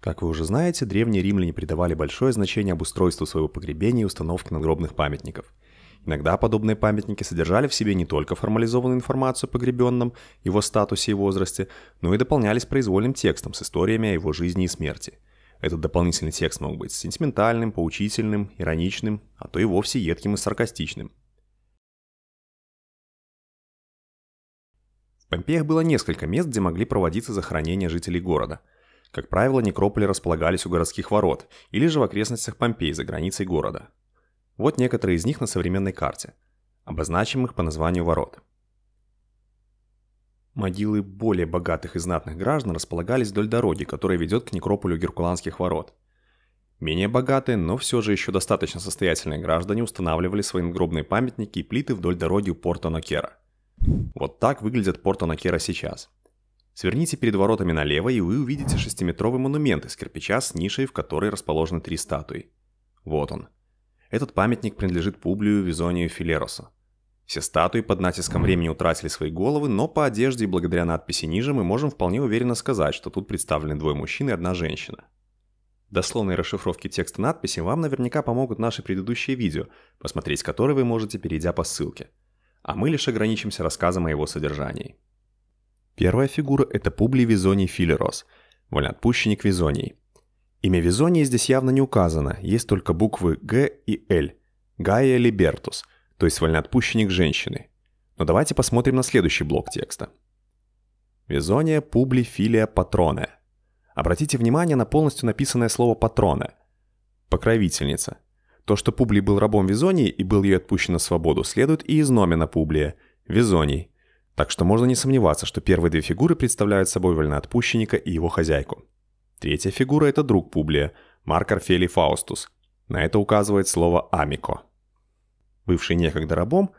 Как вы уже знаете, древние римляне придавали большое значение обустройству своего погребения и установке надгробных памятников. Иногда подобные памятники содержали в себе не только формализованную информацию о погребенном, его статусе и возрасте, но и дополнялись произвольным текстом с историями о его жизни и смерти. Этот дополнительный текст мог быть сентиментальным, поучительным, ироничным, а то и вовсе едким и саркастичным. В Помпеях было несколько мест, где могли проводиться захоронения жителей города – как правило, некрополи располагались у городских ворот или же в окрестностях Помпей за границей города. Вот некоторые из них на современной карте. Обозначим их по названию ворот. Могилы более богатых и знатных граждан располагались вдоль дороги, которая ведет к некрополю Геркуланских ворот. Менее богатые, но все же еще достаточно состоятельные граждане устанавливали свои надгробные памятники и плиты вдоль дороги у порта Нокера. Вот так выглядит порт Нокера сейчас – Сверните перед воротами налево, и вы увидите шестиметровый монумент из кирпича с нишей, в которой расположены три статуи. Вот он. Этот памятник принадлежит Публию Визонию Филеросу. Все статуи под натиском времени утратили свои головы, но по одежде и благодаря надписи ниже мы можем вполне уверенно сказать, что тут представлены двое мужчин и одна женщина. Дословные расшифровки текста надписи вам наверняка помогут наши предыдущие видео, посмотреть которые вы можете, перейдя по ссылке. А мы лишь ограничимся рассказом о его содержании. Первая фигура – это Публий Визоний Филерос, вольноотпущенник Визоний. Имя Визонии здесь явно не указано, есть только буквы «Г» и «Л» – Гая Либертус, то есть вольноотпущенник женщины. Но давайте посмотрим на следующий блок текста. Визония Публи Филия Патроне. Обратите внимание на полностью написанное слово «патрона» – «покровительница». То, что Публий был рабом Визонии и был ей отпущен на свободу, следует и из номена Публия – Визоний – так что можно не сомневаться, что первые две фигуры представляют собой вольноотпущенника и его хозяйку. Третья фигура – это друг Публия, Марк Орфелий Фаустус. На это указывает слово «амико». Бывший некогда рабом,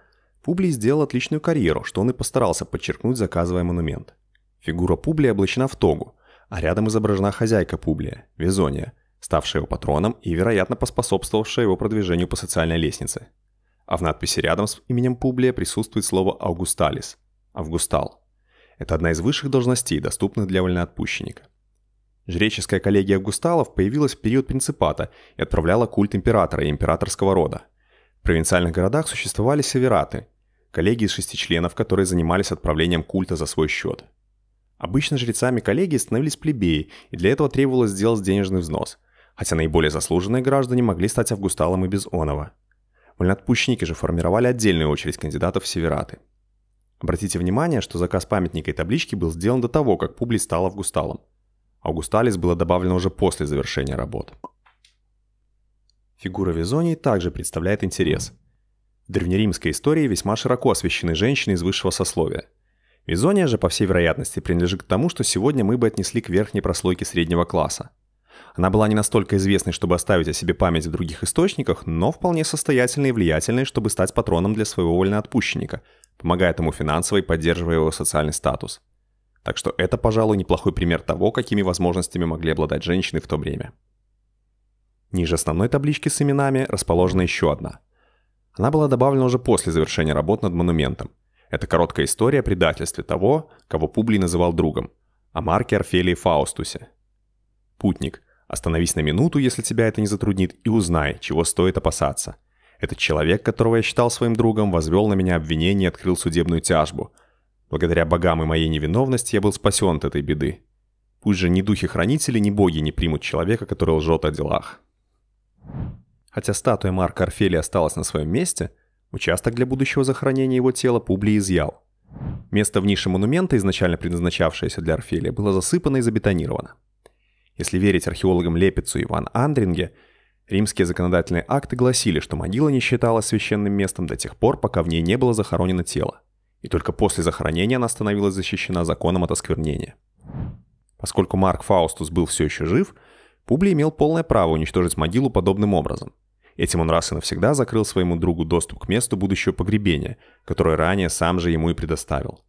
Публий сделал отличную карьеру, что он и постарался подчеркнуть, заказывая монумент. Фигура Публия облачена в тогу, а рядом изображена хозяйка Публия, Везония, ставшая его патроном и, вероятно, поспособствовавшая его продвижению по социальной лестнице. А в надписи рядом с именем Публия присутствует слово «аугусталис», Августал. Это одна из высших должностей, доступных для вольноотпущенника. Жреческая коллегия Августалов появилась в период принципата и отправляла культ императора и императорского рода. В провинциальных городах существовали севераты – коллегии из шести членов, которые занимались отправлением культа за свой счет. Обычно жрецами коллегии становились плебеи, и для этого требовалось сделать денежный взнос, хотя наиболее заслуженные граждане могли стать августалом и без оного. Вольноотпущенники же формировали отдельную очередь кандидатов в севераты – Обратите внимание, что заказ памятника и таблички был сделан до того, как Публий стал Августалом. А Августалис было добавлено уже после завершения работ. Фигура Визонии также представляет интерес. В древнеримской истории весьма широко освещены женщины из высшего сословия. Визония же, по всей вероятности, принадлежит к тому, что сегодня мы бы отнесли к верхней прослойке среднего класса. Она была не настолько известной, чтобы оставить о себе память в других источниках, но вполне состоятельной и влиятельной, чтобы стать патроном для своего вольноотпущенника, помогает ему финансово и поддерживая его социальный статус. Так что это, пожалуй, неплохой пример того, какими возможностями могли обладать женщины в то время. Ниже основной таблички с именами расположена еще одна. Она была добавлена уже после завершения работ над монументом. Это короткая история о предательстве того, кого Публий называл другом, о Марке Орфелии Фаустусе. Путник, остановись на минуту, если тебя это не затруднит, и узнай, чего стоит опасаться – этот человек, которого я считал своим другом, возвел на меня обвинение и открыл судебную тяжбу. Благодаря богам и моей невиновности я был спасен от этой беды. Пусть же ни духи-хранители, ни боги не примут человека, который лжет о делах. Хотя статуя Марка Орфелия осталась на своем месте, участок для будущего захоронения его тела Публий изъял. Место в нише монумента, изначально предназначавшееся для Орфелия, было засыпано и забетонировано. Если верить археологам Лепицу и Ван Андринге – Римские законодательные акты гласили, что могила не считалась священным местом до тех пор, пока в ней не было захоронено тело. И только после захоронения она становилась защищена законом от осквернения. Поскольку Марк Фаустус был все еще жив, Публий имел полное право уничтожить могилу подобным образом. Этим он раз и навсегда закрыл своему другу доступ к месту будущего погребения, которое ранее сам же ему и предоставил.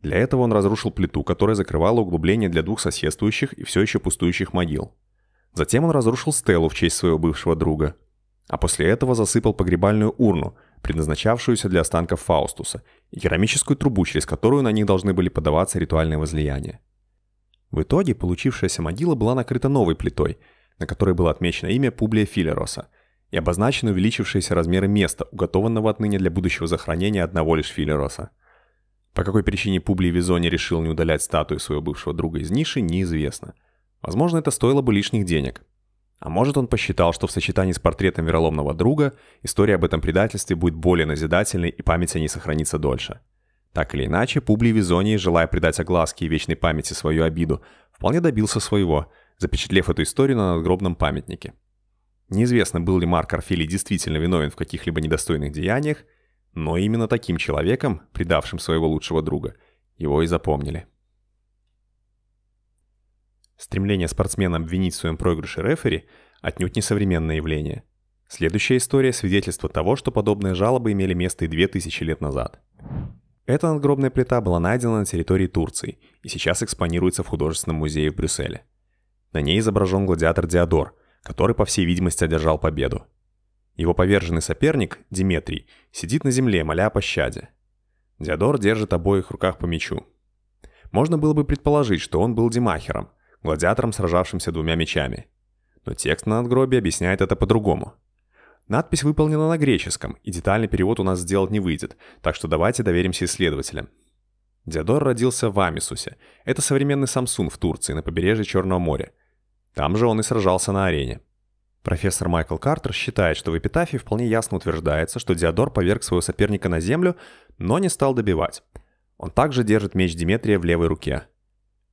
Для этого он разрушил плиту, которая закрывала углубление для двух соседствующих и все еще пустующих могил. Затем он разрушил стелу в честь своего бывшего друга. А после этого засыпал погребальную урну, предназначавшуюся для останков Фаустуса, и керамическую трубу, через которую на них должны были подаваться ритуальные возлияния. В итоге получившаяся могила была накрыта новой плитой, на которой было отмечено имя Публия Филероса и обозначены увеличившиеся размеры места, уготованного отныне для будущего захоронения одного лишь Филероса. По какой причине Публий Визони решил не удалять статую своего бывшего друга из ниши, неизвестно – Возможно, это стоило бы лишних денег. А может, он посчитал, что в сочетании с портретом вероломного друга история об этом предательстве будет более назидательной и память о ней сохранится дольше. Так или иначе, Публий Визоний, желая придать огласке и вечной памяти свою обиду, вполне добился своего, запечатлев эту историю на надгробном памятнике. Неизвестно, был ли Марк Арфилий действительно виновен в каких-либо недостойных деяниях, но именно таким человеком, предавшим своего лучшего друга, его и запомнили. Стремление спортсмена обвинить в своем проигрыше рефери отнюдь не современное явление. Следующая история – свидетельство того, что подобные жалобы имели место и 2000 лет назад. Эта надгробная плита была найдена на территории Турции и сейчас экспонируется в художественном музее в Брюсселе. На ней изображен гладиатор Диодор, который, по всей видимости, одержал победу. Его поверженный соперник, Диметрий, сидит на земле, моля о пощаде. Диодор держит обоих руках по мячу. Можно было бы предположить, что он был демахером – гладиатором, сражавшимся двумя мечами. Но текст на надгробии объясняет это по-другому. Надпись выполнена на греческом, и детальный перевод у нас сделать не выйдет, так что давайте доверимся исследователям. Диодор родился в Амисусе. Это современный Самсун в Турции, на побережье Черного моря. Там же он и сражался на арене. Профессор Майкл Картер считает, что в эпитафии вполне ясно утверждается, что Диодор поверг своего соперника на землю, но не стал добивать. Он также держит меч Диметрия в левой руке.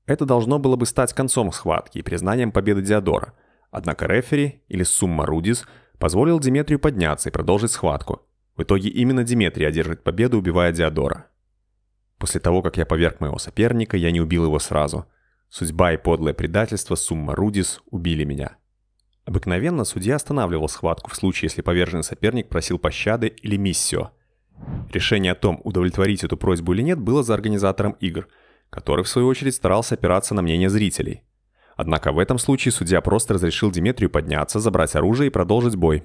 Это должно было бы стать концом схватки и признанием победы Диодора. Однако рефери, или Сумма Рудис, позволил Диметрию подняться и продолжить схватку. В итоге именно Диметрий одержит победу, убивая Диодора. После того, как я поверг моего соперника, я не убил его сразу. Судьба и подлое предательство Сумма Рудис убили меня. Обыкновенно судья останавливал схватку в случае, если поверженный соперник просил пощады или миссио. Решение о том, удовлетворить эту просьбу или нет, было за организатором игр – который, в свою очередь, старался опираться на мнение зрителей. Однако в этом случае судья просто разрешил Диметрию подняться, забрать оружие и продолжить бой.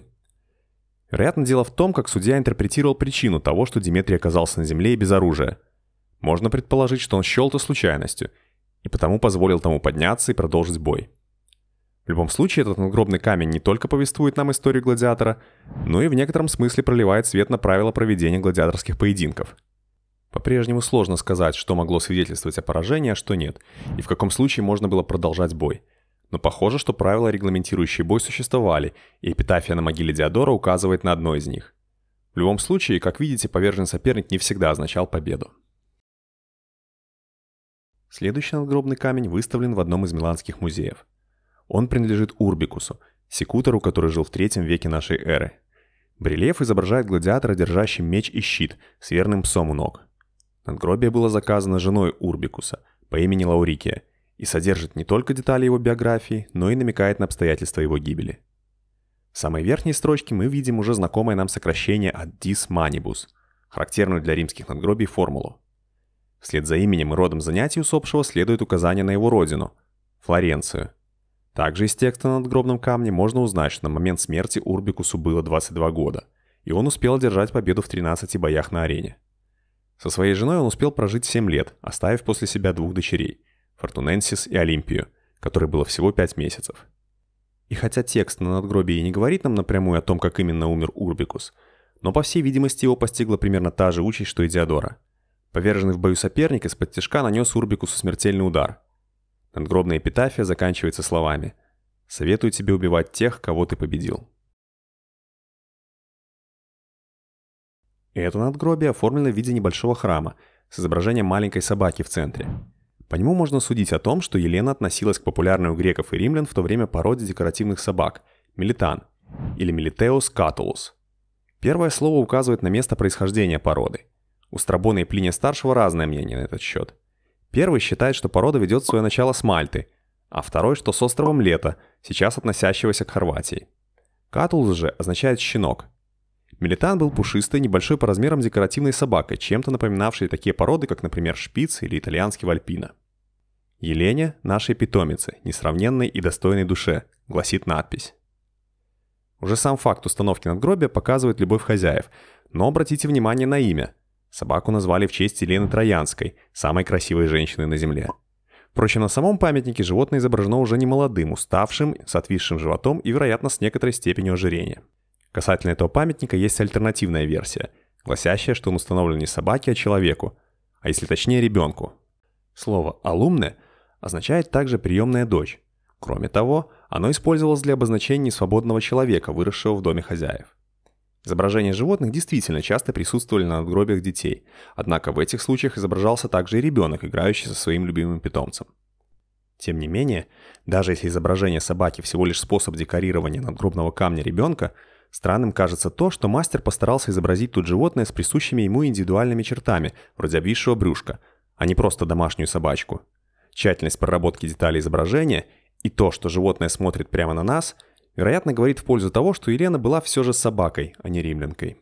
Вероятно, дело в том, как судья интерпретировал причину того, что Диметрий оказался на земле и без оружия. Можно предположить, что он счел это случайностью, и потому позволил тому подняться и продолжить бой. В любом случае, этот надгробный камень не только повествует нам историю гладиатора, но и в некотором смысле проливает свет на правила проведения гладиаторских поединков – по-прежнему сложно сказать, что могло свидетельствовать о поражении, а что нет, и в каком случае можно было продолжать бой. Но похоже, что правила, регламентирующие бой, существовали, и эпитафия на могиле Диодора указывает на одно из них. В любом случае, как видите, поверженный соперник не всегда означал победу. Следующий надгробный камень выставлен в одном из миланских музеев. Он принадлежит Урбикусу, секутору, который жил в третьем веке нашей эры. Брельеф изображает гладиатора, держащим меч и щит, с верным псом у ног. Надгробие было заказано женой Урбикуса по имени Лаурикия и содержит не только детали его биографии, но и намекает на обстоятельства его гибели. В самой верхней строчке мы видим уже знакомое нам сокращение от «dis manibus», характерную для римских надгробий формулу. Вслед за именем и родом занятий усопшего следует указание на его родину – Флоренцию. Также из текста на надгробном камне можно узнать, что на момент смерти Урбикусу было 22 года, и он успел одержать победу в 13 боях на арене. Со своей женой он успел прожить 7 лет, оставив после себя двух дочерей – Фортуненсис и Олимпию, которой было всего 5 месяцев. И хотя текст на надгробии не говорит нам напрямую о том, как именно умер Урбикус, но, по всей видимости, его постигла примерно та же участь, что и Диодора. Поверженный в бою соперник из-под тяжка нанес Урбикусу смертельный удар. Надгробная эпитафия заканчивается словами «Советую тебе убивать тех, кого ты победил». Это надгробие оформлено в виде небольшого храма с изображением маленькой собаки в центре. По нему можно судить о том, что Елена относилась к популярной у греков и римлян в то время породе декоративных собак – милитан или милитеус катулус. Первое слово указывает на место происхождения породы. У Страбона и Плиния Старшего разное мнение на этот счет. Первый считает, что порода ведет свое начало с Мальты, а второй, что с островом Лето, сейчас относящегося к Хорватии. Катулус же означает «щенок», Мелитан был пушистой, небольшой по размерам декоративной собакой, чем-то напоминавшей такие породы, как, например, шпиц или итальянский вальпина. «Елене – нашей питомицы, несравненной и достойной душе», – гласит надпись. Уже сам факт установки надгробия показывает любовь хозяев, но обратите внимание на имя. Собаку назвали в честь Елены Троянской, самой красивой женщины на Земле. Впрочем, на самом памятнике животное изображено уже не молодым, уставшим, с отвисшим животом и, вероятно, с некоторой степенью ожирения. Касательно этого памятника есть альтернативная версия, гласящая, что он установлен не собаке, а человеку, а если точнее ребенку. Слово «алумне» означает также «приемная дочь». Кроме того, оно использовалось для обозначения свободного человека, выросшего в доме хозяев. Изображения животных действительно часто присутствовали на надгробиях детей, однако в этих случаях изображался также и ребенок, играющий со своим любимым питомцем. Тем не менее, даже если изображение собаки всего лишь способ декорирования надгробного камня ребенка – Странным кажется то, что мастер постарался изобразить тут животное с присущими ему индивидуальными чертами, вроде обвисшего брюшка, а не просто домашнюю собачку. Тщательность проработки деталей изображения и то, что животное смотрит прямо на нас, вероятно, говорит в пользу того, что Елена была все же собакой, а не римлянкой.